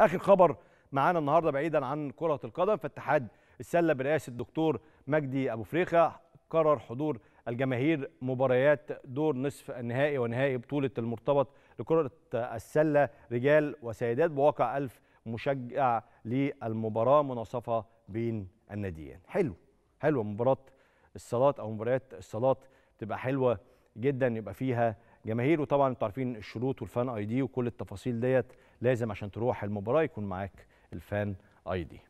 اخر خبر معانا النهارده بعيدا عن كره القدم فاتحاد السله برئاسه الدكتور مجدي ابو فريخه قرر حضور الجماهير مباريات دور نصف النهائي ونهائي بطوله المرتبط لكره السله رجال وسيدات بواقع 1000 مشجع للمباراه مناصفه بين الناديين حلو حلوه مباراه الصالات او مباريات الصالات تبقى حلوه جدا يبقى فيها جماهير وطبعا انتوا عارفين الشروط والفان اي دي وكل التفاصيل ديت لازم عشان تروح المباراه يكون معاك الفان اي دي